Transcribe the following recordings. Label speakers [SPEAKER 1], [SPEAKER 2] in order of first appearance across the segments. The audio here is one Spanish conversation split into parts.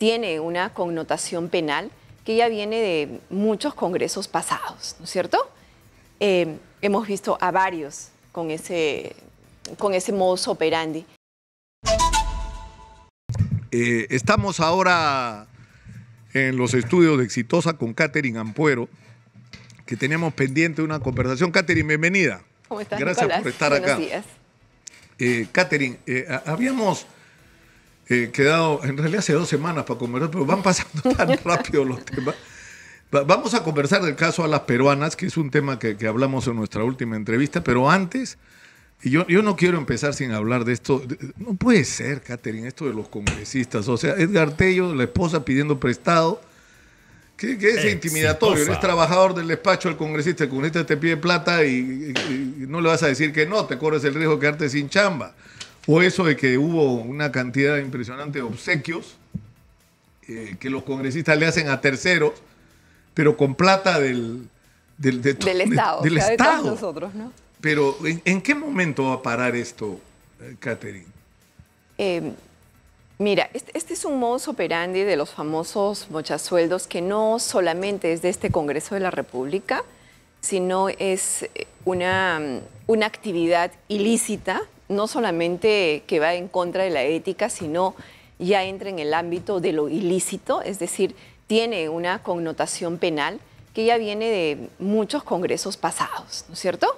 [SPEAKER 1] tiene una connotación penal que ya viene de muchos congresos pasados, ¿no es cierto? Eh, hemos visto a varios con ese, con ese modus operandi.
[SPEAKER 2] Eh, estamos ahora en los estudios de Exitosa con Katherine Ampuero, que teníamos pendiente una conversación. Katherine, bienvenida.
[SPEAKER 1] ¿Cómo estás, Gracias por estar acá. Buenos días.
[SPEAKER 2] Eh, eh habíamos quedado, en realidad hace dos semanas para conversar, pero van pasando tan rápido los temas. vamos a conversar del caso a las peruanas, que es un tema que, hablamos en nuestra última entrevista, pero antes, y yo, yo no quiero empezar sin hablar de esto, no puede ser, Catherine, esto de los congresistas, o sea, Edgar Tello, la esposa pidiendo prestado, que, es intimidatorio, eres trabajador del despacho del congresista, el congresista te pide plata y, y no le vas a decir que no, te corres el riesgo de quedarte sin chamba. O eso de que hubo una cantidad impresionante de obsequios eh, que los congresistas le hacen a terceros, pero con plata del, del, Estado. del nosotros, ¿no? Pero ¿en, qué momento va a parar esto, eh, Catherine?
[SPEAKER 1] Em, mira, este, es un modus operandi de los famosos mochasueldos que no solamente es de este Congreso de la República, sino es eh, una, una actividad ilícita no solamente que va en contra de la ética, sino ya entra en el ámbito de lo ilícito, es decir, tiene una connotación penal que ya viene de muchos congresos pasados, ¿no es cierto?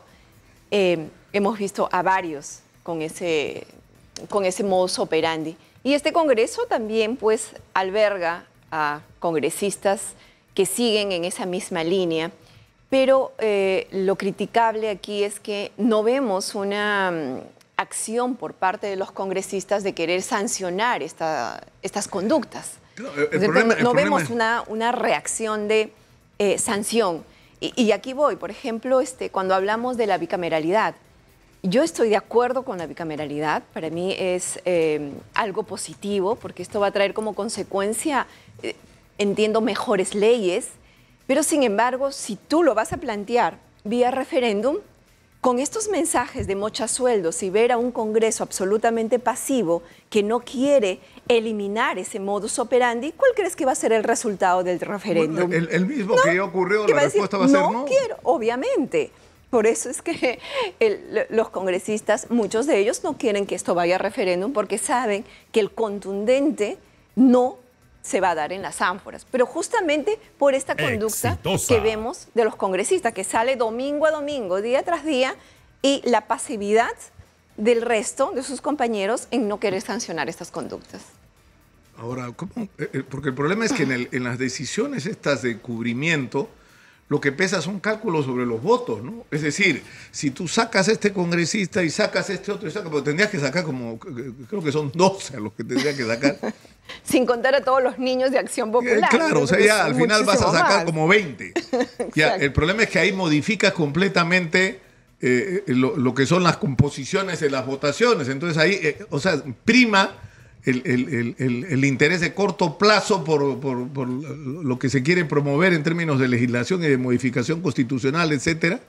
[SPEAKER 1] Eh, hemos visto a varios con ese, con ese modus operandi. Y este congreso también pues alberga a congresistas que siguen en esa misma línea, pero eh, lo criticable aquí es que no vemos una acción por parte de los congresistas de querer sancionar estas conductas. No, vemos una, reacción de eh, sanción. Y, aquí voy, por ejemplo, este, cuando hablamos de la bicameralidad. Yo estoy de acuerdo con la bicameralidad, para mí es eh, algo positivo porque esto va a traer como consecuencia, eh, entiendo, mejores leyes, pero sin embargo, si tú lo vas a plantear vía referéndum, con estos mensajes de sueldos y ver a un Congreso absolutamente pasivo que no quiere eliminar ese modus operandi, ¿cuál crees que va a ser el resultado del referéndum? el, mismo que ya ocurrió, la respuesta va a ser no. No quiero, obviamente. Por eso es que los congresistas, muchos de ellos no quieren que esto vaya a referéndum porque saben que el contundente no se va a dar en las ánforas. Pero justamente por esta conducta que vemos de los congresistas, que sale domingo a domingo, día tras día, y la pasividad del resto de sus compañeros en no querer sancionar estas conductas.
[SPEAKER 2] Ahora, ¿cómo? Eh, eh, porque el problema es que en, en las decisiones estas de cubrimiento, lo que pesa son cálculos sobre los votos, ¿no? Es decir, si tú sacas este congresista y sacas este otro, y pero tendrías que sacar como, eh, creo que son 12 los que tendrías que sacar.
[SPEAKER 1] Sin contar a todos los niños de Acción eh, Popular. claro, o sea, ya al final vas a sacar
[SPEAKER 2] como 20. ya, el problema es que ahí modificas completamente eh, lo, que son las composiciones de las votaciones. Entonces ahí, o sea, prima el, el, interés de corto plazo por, por, por, lo que se quiere promover en términos de legislación y de modificación constitucional, etcétera,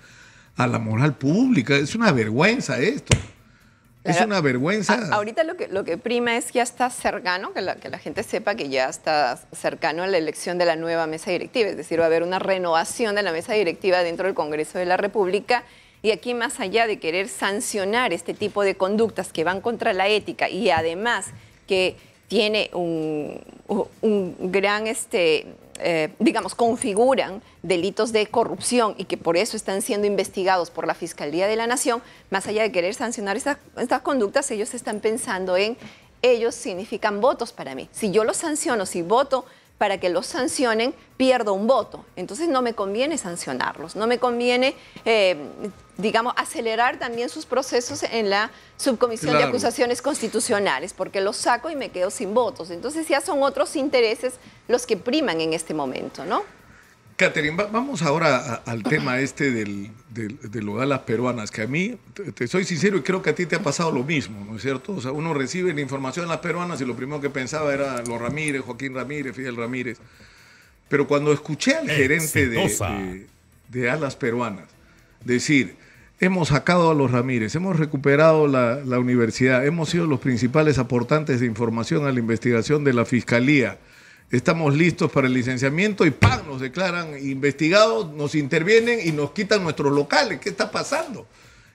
[SPEAKER 2] a la moral pública. Es una vergüenza esto. Es una vergüenza.
[SPEAKER 1] ahorita lo que, lo que prima es que ya está cercano, que la, que la gente sepa que ya está cercano a la elección de la nueva mesa directiva, es decir, va a haber una renovación de la mesa directiva dentro del Congreso de la República. Y aquí, más allá de querer sancionar este tipo de conductas que van contra la ética y además que tiene un, gran, este, eh, digamos, configuran delitos de corrupción y que por eso están siendo investigados por la Fiscalía de la Nación, más allá de querer sancionar estas conductas, ellos están pensando en ellos significan votos para mí. Si yo los sanciono, si voto para que los sancionen, pierdo un voto. Entonces no me conviene sancionarlos, no me conviene, eh, digamos, acelerar también sus procesos en la subcomisión de acusaciones constitucionales, porque los saco y me quedo sin votos. Entonces ya son otros intereses los que priman en este momento, ¿no?
[SPEAKER 2] Catherine, vamos ahora al tema este de los alas las peruanas, que a mí, te, soy sincero y creo que a ti te ha pasado lo mismo, ¿no es cierto? O sea, uno recibe la información de las peruanas y lo primero que pensaba era los Ramírez, Joaquín Ramírez, Fidel Ramírez. Pero cuando escuché al gerente de, de, Alas Peruanas decir, hemos sacado a los Ramírez, hemos recuperado la, la universidad, hemos sido los principales aportantes de información a la investigación de la Fiscalía, estamos listos para el licenciamiento y ¡pam! nos declaran investigados, nos intervienen y nos quitan nuestros locales. ¿Qué está pasando?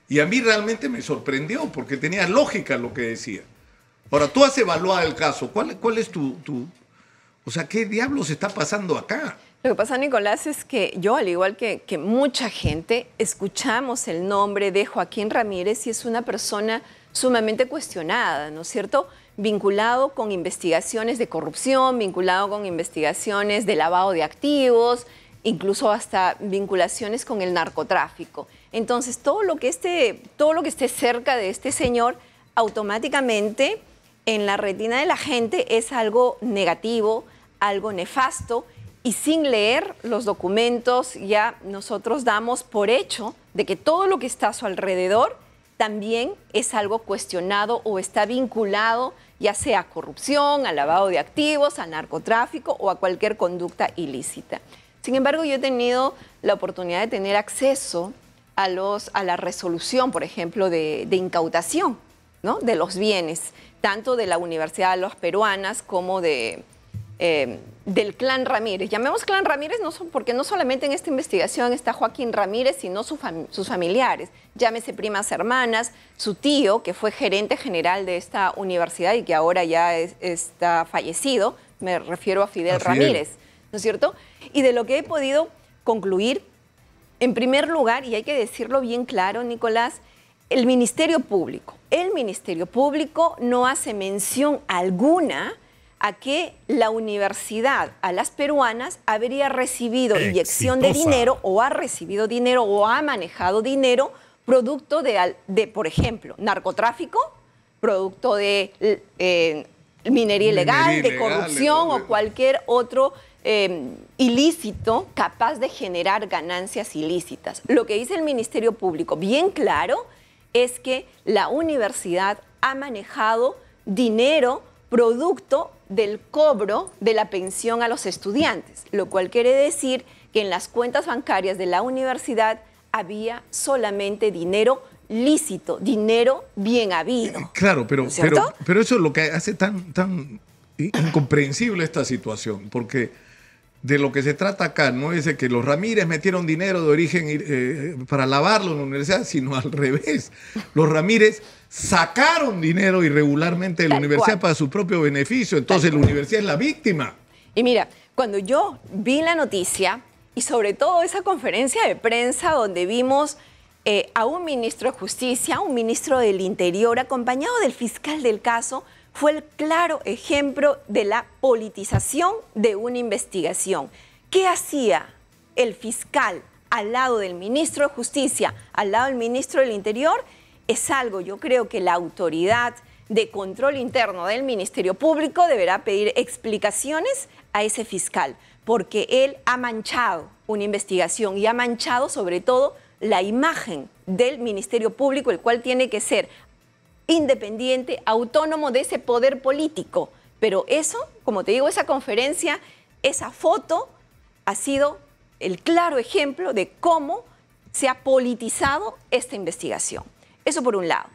[SPEAKER 2] Y a mí realmente me sorprendió porque tenía lógica lo que decía. Ahora, tú has evaluado el caso. ¿Cuál, es tu, tu... O sea, ¿qué diablos está pasando acá?
[SPEAKER 1] Lo que pasa, Nicolás, es que yo, al igual que, que, mucha gente, escuchamos el nombre de Joaquín Ramírez y es una persona sumamente cuestionada, ¿no es cierto? vinculado con investigaciones de corrupción, vinculado con investigaciones de lavado de activos, incluso hasta vinculaciones con el narcotráfico. Entonces, todo lo que esté, todo lo que esté cerca de este señor, automáticamente en la retina de la gente es algo negativo, algo nefasto, y sin leer los documentos ya nosotros damos por hecho de que todo lo que está a su alrededor también es algo cuestionado o está vinculado ya sea a corrupción, a lavado de activos, al narcotráfico o a cualquier conducta ilícita. Sin embargo, yo he tenido la oportunidad de tener acceso a, los, a la resolución, por ejemplo, de, incautación ¿no? de los bienes, tanto de la Universidad de las Peruanas como de, eh, del clan Ramírez. Llamemos clan Ramírez no, porque no solamente en esta investigación está Joaquín Ramírez, sino sus familiares. Llámese primas hermanas, su tío, que fue gerente general de esta universidad y que ahora ya está fallecido, me refiero a Fidel Ramírez, ¿no es cierto? Y de lo que he podido concluir, en primer lugar, y hay que decirlo bien claro, Nicolás, el Ministerio Público. El Ministerio Público no hace mención alguna a que la universidad a las peruanas habría recibido inyección de dinero o ha recibido dinero o ha manejado dinero producto de, de por ejemplo, narcotráfico, producto de eh, minería, ilegal, de corrupción o cualquier otro em, ilícito capaz de generar ganancias ilícitas. Lo que dice el Ministerio Público bien claro es que la universidad ha manejado dinero producto del cobro de la pensión a los estudiantes, lo cual quiere decir que en las cuentas bancarias de la universidad había solamente dinero lícito, dinero bien habido.
[SPEAKER 2] Claro, pero, pero, eso es lo que hace tan, tan incomprensible esta situación, porque de lo que se trata acá no es de que los Ramírez metieron dinero de origen eh, para lavarlo en la universidad, sino al revés. Los Ramírez sacaron dinero irregularmente de la universidad para su propio beneficio. Entonces la universidad es la víctima.
[SPEAKER 1] Y mira, cuando yo vi la noticia y sobre todo esa conferencia de prensa donde vimos eh, a un ministro de justicia, a un ministro del interior, acompañado del fiscal del caso, fue el claro ejemplo de la politización de una investigación. ¿Qué hacía el fiscal al lado del ministro de Justicia, al lado del ministro del Interior? es algo, yo creo que la autoridad de control interno del Ministerio Público deberá pedir explicaciones a ese fiscal, porque él ha manchado una investigación y ha manchado sobre todo la imagen del Ministerio Público, el cual tiene que ser independiente, autónomo de ese poder político. Pero eso, como te digo, esa conferencia, esa foto ha sido el claro ejemplo de cómo se ha politizado esta investigación. Eso por un lado.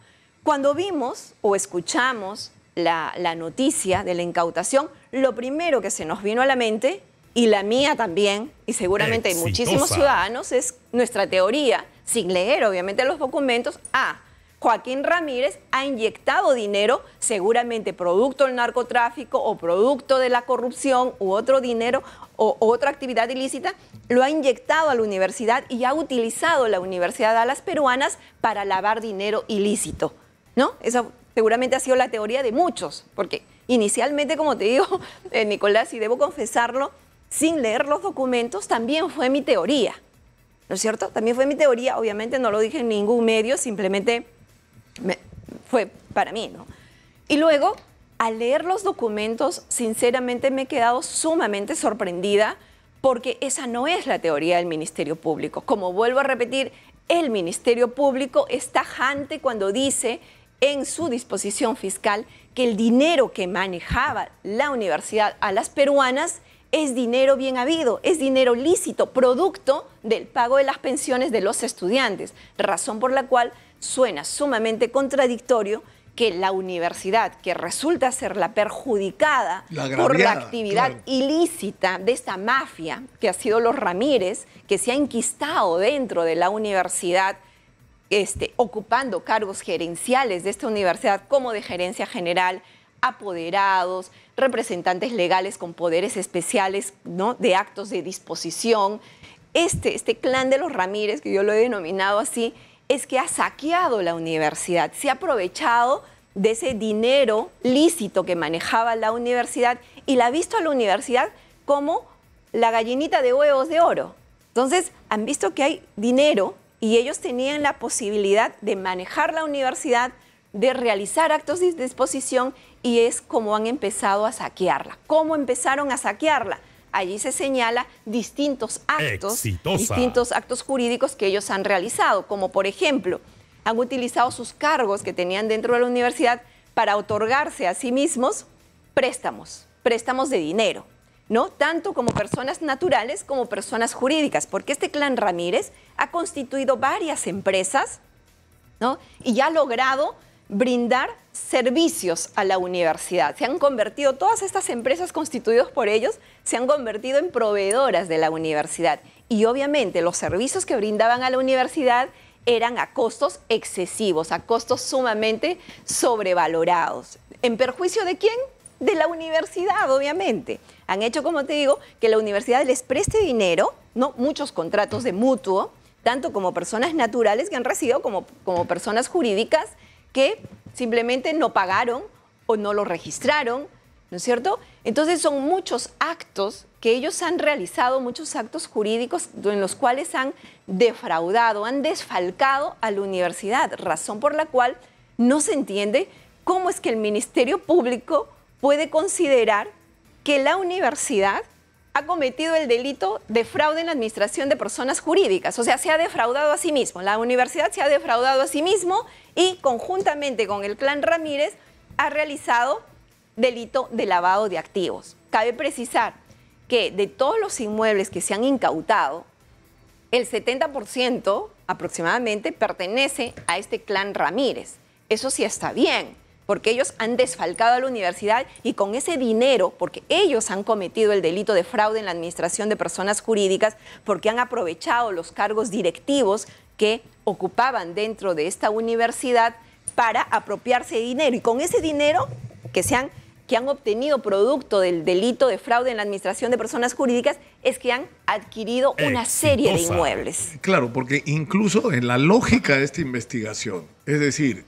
[SPEAKER 1] Cuando vimos o escuchamos la, noticia de la incautación, lo primero que se nos vino a la mente, y la mía también, y seguramente hay muchísimos ciudadanos, es nuestra teoría, sin leer obviamente los documentos, ah, Joaquín Ramírez ha inyectado dinero, seguramente producto del narcotráfico o producto de la corrupción u otro dinero o otra actividad ilícita lo ha inyectado a la universidad y ha utilizado la universidad a las peruanas para lavar dinero ilícito. ¿No? Esa seguramente ha sido la teoría de muchos, porque inicialmente, como te digo, eh, Nicolás, y debo confesarlo, sin leer los documentos también fue mi teoría, ¿no es cierto? También fue mi teoría, obviamente no lo dije en ningún medio, simplemente fue para mí, ¿no? Y luego, al leer los documentos, sinceramente me he quedado sumamente sorprendida porque esa no es la teoría del Ministerio Público. Como vuelvo a repetir, el Ministerio Público es tajante cuando dice en su disposición fiscal que el dinero que manejaba la universidad a las peruanas es dinero bien habido, es dinero lícito, producto del pago de las pensiones de los estudiantes, razón por la cual suena sumamente contradictorio que la universidad, que resulta ser la perjudicada por la actividad ilícita de esta mafia, que ha sido los Ramírez, que se ha inquistado dentro de la universidad, este, ocupando cargos gerenciales de esta universidad como de gerencia general, apoderados, representantes legales con poderes especiales ¿no? de actos de disposición. Este, este clan de los Ramírez, que yo lo he denominado así, es que ha saqueado la universidad, se ha aprovechado de ese dinero lícito que manejaba la universidad y la ha visto a la universidad como la gallinita de huevos de oro. Entonces, han visto que hay dinero y ellos tenían la posibilidad de manejar la universidad, de realizar actos de disposición y es como han empezado a saquearla. ¿Cómo empezaron a saquearla? allí se señala distintos actos, distintos actos jurídicos que ellos han realizado, como por ejemplo, han utilizado sus cargos que tenían dentro de la universidad para otorgarse a sí mismos préstamos, préstamos de dinero. ¿no? Tanto como personas naturales como personas jurídicas, porque este clan Ramírez ha constituido varias empresas, ¿no? Y ha logrado brindar servicios a la universidad. Se han convertido, todas estas empresas constituidas por ellos, se han convertido en proveedoras de la universidad. Y obviamente los servicios que brindaban a la universidad eran a costos excesivos, a costos sumamente sobrevalorados. ¿En perjuicio de quién? De la universidad, obviamente. Han hecho, como te digo, que la universidad les preste dinero, ¿no? muchos contratos de mutuo, tanto como personas naturales que han recibido como personas jurídicas que simplemente no pagaron o no lo registraron, ¿no es cierto? Entonces son muchos actos que ellos han realizado, muchos actos jurídicos en los cuales han defraudado, han desfalcado a la universidad, razón por la cual no se entiende cómo es que el Ministerio Público puede considerar que la universidad ha cometido el delito de fraude en la administración de personas jurídicas. O sea, se ha defraudado a sí mismo. La universidad se ha defraudado a sí mismo y conjuntamente con el clan Ramírez ha realizado delito de lavado de activos. Cabe precisar que de todos los inmuebles que se han incautado, el 70% aproximadamente pertenece a este clan Ramírez. Eso sí está bien, porque ellos han desfalcado a la universidad y con ese dinero, porque ellos han cometido el delito de fraude en la administración de personas jurídicas, porque han aprovechado los cargos directivos que ocupaban dentro de esta universidad para apropiarse de dinero. Y con ese dinero que, han, que han obtenido producto del delito de fraude en la administración de personas jurídicas, es que han adquirido una serie de inmuebles.
[SPEAKER 2] Claro, porque incluso en la lógica de esta investigación, es decir,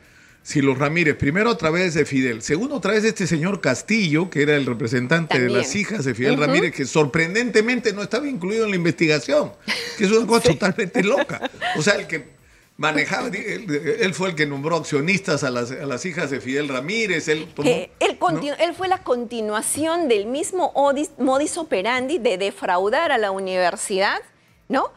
[SPEAKER 2] los Ramírez, primero a través de Fidel, segundo a través de este señor Castillo, que era el representante de las hijas de Fidel Ramírez, que sorprendentemente no estaba incluido en la investigación, que es una cosa totalmente loca. O sea, el que manejaba, él, fue el que nombró accionistas a las, a las hijas de Fidel Ramírez. Él, él,
[SPEAKER 1] él, fue la continuación del mismo modis operandi de defraudar a la universidad, ¿no?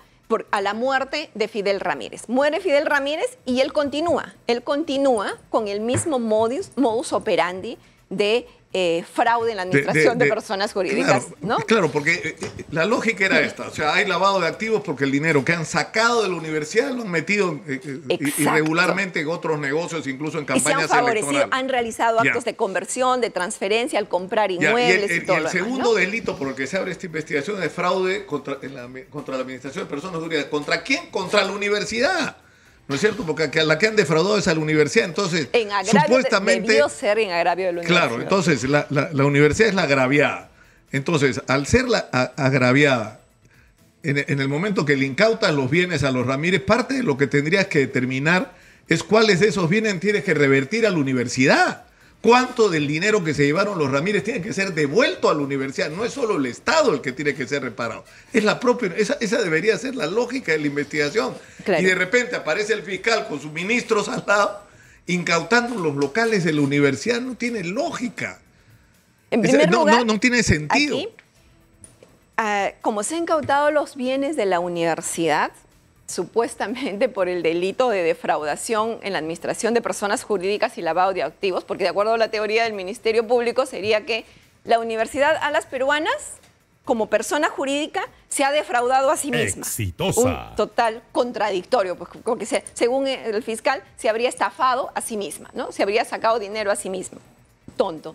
[SPEAKER 1] a la muerte de Fidel Ramírez. Muere Fidel Ramírez y él continúa, él continúa con el mismo modus, modus operandi de eh, fraude en la administración de, personas jurídicas, claro,
[SPEAKER 2] ¿no? Claro, porque eh, eh, la lógica era mm. esta, o sea, hay lavado de activos porque el dinero que han sacado de la universidad lo han metido irregularmente en otros negocios, incluso en campañas han
[SPEAKER 1] realizado actos de conversión, de transferencia al comprar inmuebles y, el, segundo
[SPEAKER 2] delito por el que se abre esta investigación es fraude contra, contra la administración de personas jurídicas. ¿Contra quién? Contra la universidad. ¿no es cierto? Porque la que han defraudado es a la universidad, entonces
[SPEAKER 1] supuestamente... en agravio de la universidad. Claro,
[SPEAKER 2] entonces la, la, universidad es la agraviada. Entonces, al ser la agraviada, en, en, el momento que le incautan los bienes a los Ramírez, parte de lo que tendrías que determinar es cuáles de esos bienes tienes que revertir a la universidad cuánto del dinero que se llevaron los Ramírez tiene que ser devuelto a la universidad. No es solo el Estado el que tiene que ser reparado. Es la propia, esa, esa debería ser la lógica de la investigación. Y de repente aparece el fiscal con sus ministros al lado, incautando los locales de la universidad. No tiene lógica. no, no, no, tiene sentido.
[SPEAKER 1] Ah, como se han incautado los bienes de la universidad, supuestamente por el delito de defraudación en la administración de personas jurídicas y lavado de activos, porque de acuerdo a la teoría del Ministerio Público sería que la Universidad las Peruanas, como persona jurídica, se ha defraudado a sí misma. Exitosa. total contradictorio, pues, porque según el fiscal se habría estafado a sí misma, ¿no? Se habría sacado dinero a sí misma. Tonto.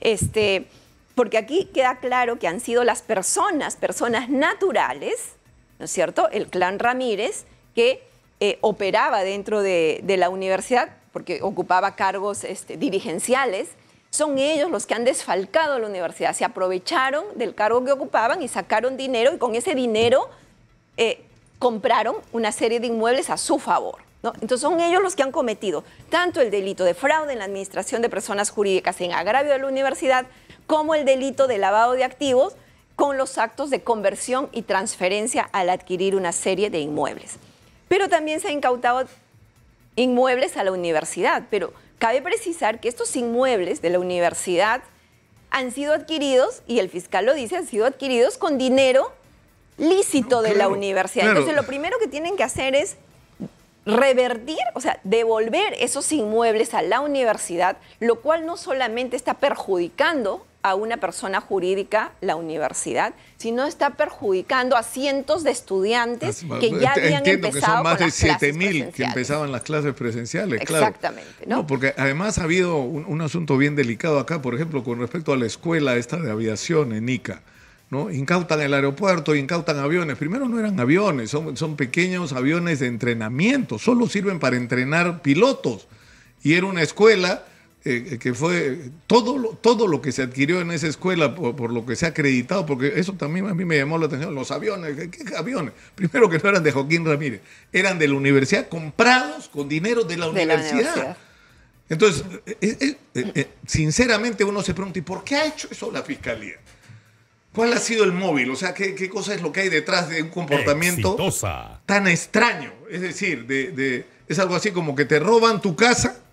[SPEAKER 1] Este, porque aquí queda claro que han sido las personas, personas naturales, ¿no es cierto? El clan Ramírez, que eh, operaba dentro de, la universidad porque ocupaba cargos este, dirigenciales. Son ellos los que han desfalcado la universidad, se aprovecharon del cargo que ocupaban y sacaron dinero y con ese dinero eh, compraron una serie de inmuebles a su favor. Entonces son ellos los que han cometido tanto el delito de fraude en la administración de personas jurídicas en agravio de la universidad como el delito de lavado de activos con los actos de conversión y transferencia al adquirir una serie de inmuebles. Pero también se han incautado inmuebles a la universidad, pero cabe precisar que estos inmuebles de la universidad han sido adquiridos, y el fiscal lo dice, han sido adquiridos con dinero lícito de la universidad. Entonces lo primero que tienen que hacer es revertir, o sea, devolver esos inmuebles a la universidad, lo cual no solamente está perjudicando a una persona jurídica la universidad, sino está perjudicando a cientos de estudiantes que ya habían empezado que son más
[SPEAKER 2] de que empezaban las clases presenciales, Exactamente, ¿no? porque además ha habido un, asunto bien delicado acá, por ejemplo, con respecto a la escuela esta de aviación en ICA. ¿no? Incautan el aeropuerto, incautan aviones. Primero no eran aviones, son pequeños aviones de entrenamiento, solo sirven para entrenar pilotos. Y era una escuela eh, eh, que fue todo lo, todo lo que se adquirió en esa escuela, por, lo que se ha acreditado, porque eso también a mí me llamó la atención, los aviones, ¿qué, aviones? Primero que no eran de Joaquín Ramírez, eran de la universidad, comprados con dinero de la, universidad. Entonces, eh, sinceramente uno se pregunta, ¿y por qué ha hecho eso la fiscalía? ¿Cuál ha sido el móvil? O sea, ¿qué, qué cosa es lo que hay detrás de un comportamiento tan extraño? Es decir, de, de, es algo así como que te roban tu casa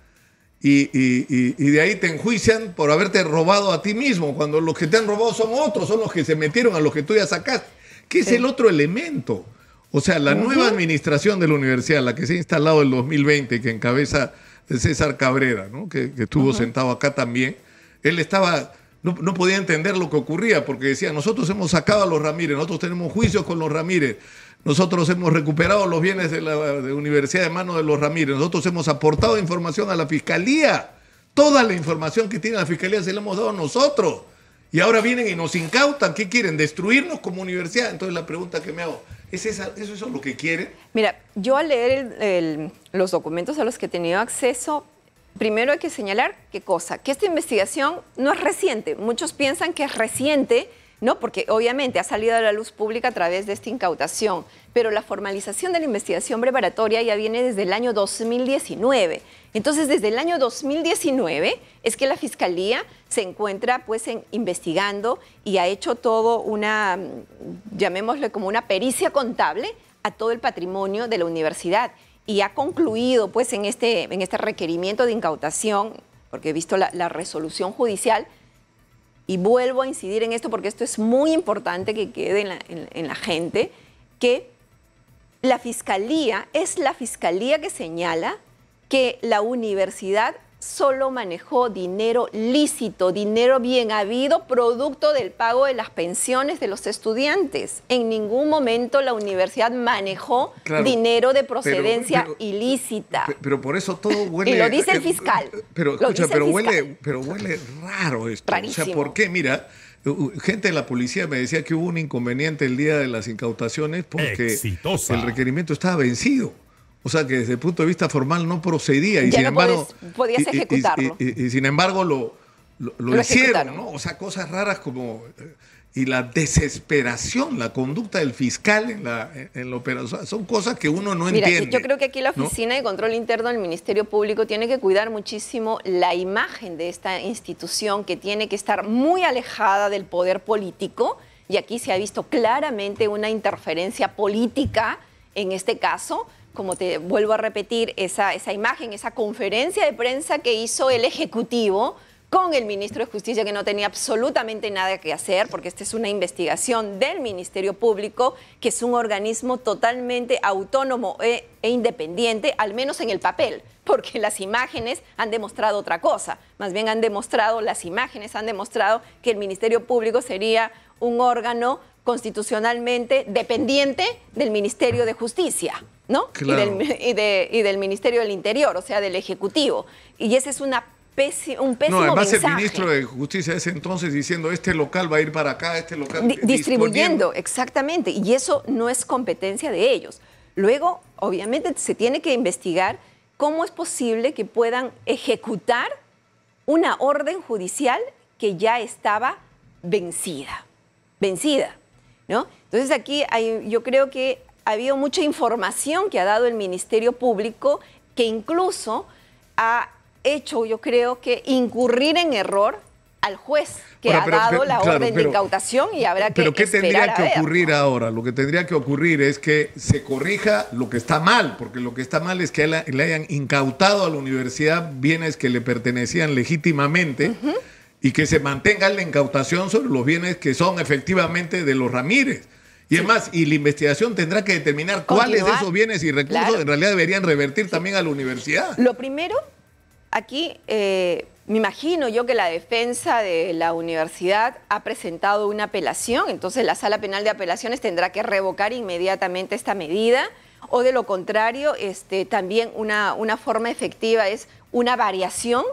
[SPEAKER 2] y, de ahí te enjuician por haberte robado a ti mismo, cuando los que te han robado son otros, son los que se metieron a los que tú ya sacaste, ¿Qué es el otro elemento. O sea, la nueva administración de la universidad, la que se ha instalado en 2020, que encabeza César Cabrera, que, estuvo sentado acá también, él estaba no, no, podía entender lo que ocurría porque decía, nosotros hemos sacado a los Ramírez, nosotros tenemos juicios con los Ramírez, nosotros hemos recuperado los bienes de la Universidad de Manos de los Ramírez. Nosotros hemos aportado información a la Fiscalía. Toda la información que tiene la Fiscalía se la hemos dado a nosotros. Y ahora vienen y nos incautan. ¿Qué quieren? ¿Destruirnos como universidad? Entonces la pregunta que me hago, ¿es ¿eso es lo que quieren?
[SPEAKER 1] Mira, yo al leer los documentos a los que he tenido acceso, primero hay que señalar qué cosa, que esta investigación no es reciente. Muchos piensan que es reciente ¿no? Porque obviamente ha salido a la luz pública a través de esta incautación, pero la formalización de la investigación preparatoria ya viene desde el año 2019. Entonces, desde el año 2019 es que la Fiscalía se encuentra pues investigando y ha hecho todo una, mm, llamémosle como una pericia contable a todo el patrimonio de la universidad y ha concluido pues en este, en este requerimiento de incautación, porque he visto la resolución judicial, y vuelvo a incidir en esto porque esto es muy importante que quede en la, gente, que la fiscalía es la fiscalía que señala que la universidad solo manejó dinero lícito, dinero bien habido, producto del pago de las pensiones de los estudiantes. En ningún momento la universidad manejó dinero de procedencia ilícita.
[SPEAKER 2] Pero por eso todo huele... Y lo dice el eh,
[SPEAKER 1] fiscal. Pero escucha, pero,
[SPEAKER 2] huele, raro esto. O sea, ¿por qué? Mira... Gente de la policía me decía que hubo un inconveniente el día de las incautaciones porque el requerimiento estaba vencido. O sea que desde el punto de vista formal no procedía y sin embargo podías, ejecutarlo. Y, sin embargo lo, lo, hicieron, ¿no? O sea, cosas raras como eh, y la desesperación, la conducta del fiscal en la, en la operación, son cosas que uno no entiende. Yo
[SPEAKER 1] creo que aquí la Oficina de Control Interno del Ministerio Público tiene que cuidar muchísimo la imagen de esta institución que tiene que estar muy alejada del poder político y aquí se ha visto claramente una interferencia política en este caso como te vuelvo a repetir, esa, imagen, esa conferencia de prensa que hizo el Ejecutivo con el ministro de Justicia que no tenía absolutamente nada que hacer, porque esta es una investigación del Ministerio Público, que es un organismo totalmente autónomo e, e, independiente, al menos en el papel, porque las imágenes han demostrado otra cosa. Más bien han demostrado, las imágenes han demostrado que el Ministerio Público sería un órgano constitucionalmente dependiente del Ministerio de Justicia. ¿no? Y, del, Ministerio del Interior, o sea, del Ejecutivo. Y ese es un pésimo No, además el ministro de
[SPEAKER 2] Justicia ese entonces diciendo, este local va a ir para acá, este local...
[SPEAKER 1] distribuyendo, exactamente. Y eso no es competencia de ellos. Luego, obviamente, se tiene que investigar cómo es posible que puedan ejecutar una orden judicial que ya estaba vencida, vencida, ¿no? Entonces aquí hay, yo creo que ha habido mucha información que ha dado el Ministerio Público que incluso ha hecho, yo creo que, incurrir en error al juez que ha dado la orden de incautación y habrá que. Pero ¿qué tendría que
[SPEAKER 2] ocurrir ahora? Lo que tendría que ocurrir es que se corrija lo que está mal, porque lo que está mal es que le hayan incautado a la universidad bienes que le pertenecían legítimamente. Y que se mantenga la incautación sobre los bienes que son efectivamente de los Ramírez. Y es más, y la investigación tendrá que determinar cuáles de esos bienes y recursos en realidad deberían revertir también a la universidad.
[SPEAKER 1] Lo primero, aquí eh, me imagino yo que la defensa de la universidad ha presentado una apelación, entonces la sala penal de apelaciones tendrá que revocar inmediatamente esta medida o de lo contrario, este, también una, una forma efectiva es una variación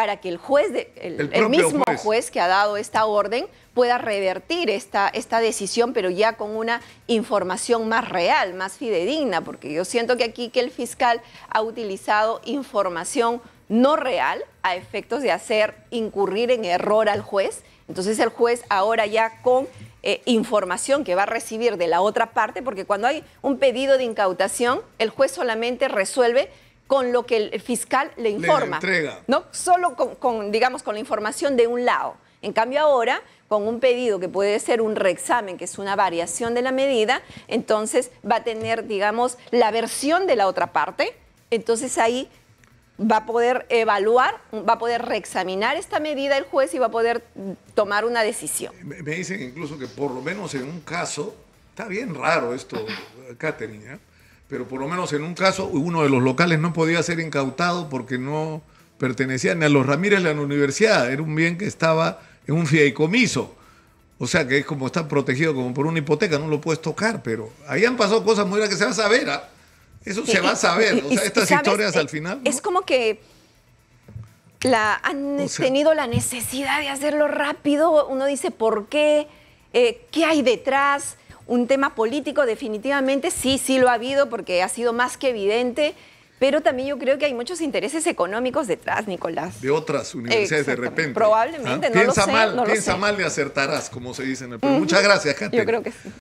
[SPEAKER 1] para que el juez, de, el, mismo juez. que ha dado esta orden, pueda revertir esta, esta decisión, pero ya con una información más real, más fidedigna, porque yo siento que aquí que el fiscal ha utilizado información no real a efectos de hacer incurrir en error al juez. Entonces el juez ahora ya con eh, información que va a recibir de la otra parte, porque cuando hay un pedido de incautación, el juez solamente resuelve con lo que el fiscal le informa. entrega. ¿no? Solo con, digamos, con la información de un lado. En cambio ahora, con un pedido que puede ser un reexamen, que es una variación de la medida, entonces va a tener, digamos, la versión de la otra parte. Entonces ahí va a poder evaluar, va a poder reexaminar esta medida el juez y va a poder tomar una decisión.
[SPEAKER 2] Me dicen incluso que por lo menos en un caso, está bien raro esto, Catherine, ¿eh? pero por lo menos en un caso uno de los locales no podía ser incautado porque no pertenecía ni a los Ramírez ni a la universidad, era un bien que estaba en un fideicomiso. O sea que es como está protegido como por una hipoteca, no lo puedes tocar, pero ahí han pasado cosas muy graves que se va a saber. ¿ah? Eso se va a saber. o sea, estas historias al eh, final. Es
[SPEAKER 1] como que han tenido la necesidad de hacerlo rápido. Uno dice, ¿por qué? Eh, ¿Qué hay detrás? un tema político definitivamente sí, sí lo ha habido porque ha sido más que evidente. Pero también yo creo que hay muchos intereses económicos detrás, Nicolás.
[SPEAKER 2] De otras universidades de repente. Probablemente, ah, no piensa mal, Piensa mal y acertarás, como se dice en el... Muchas gracias, Katia. Yo
[SPEAKER 1] creo que sí.